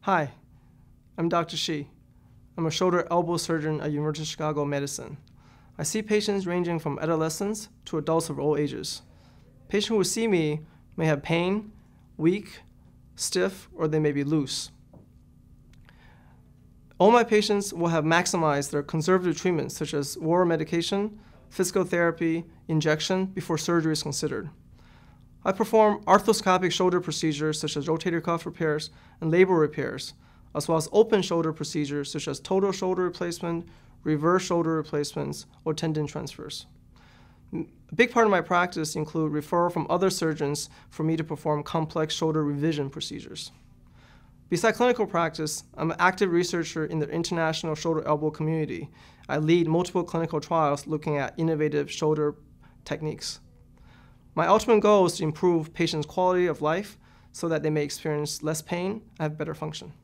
Hi, I'm Dr. Shi. I'm a shoulder elbow surgeon at University of Chicago Medicine. I see patients ranging from adolescents to adults of all ages. Patients who see me may have pain, weak, stiff, or they may be loose. All my patients will have maximized their conservative treatments such as oral medication, physical therapy, injection before surgery is considered. I perform arthroscopic shoulder procedures such as rotator cuff repairs and labral repairs, as well as open shoulder procedures such as total shoulder replacement, reverse shoulder replacements, or tendon transfers. A big part of my practice include referral from other surgeons for me to perform complex shoulder revision procedures. Besides clinical practice, I'm an active researcher in the international shoulder elbow community. I lead multiple clinical trials looking at innovative shoulder techniques. My ultimate goal is to improve patients' quality of life so that they may experience less pain and have better function.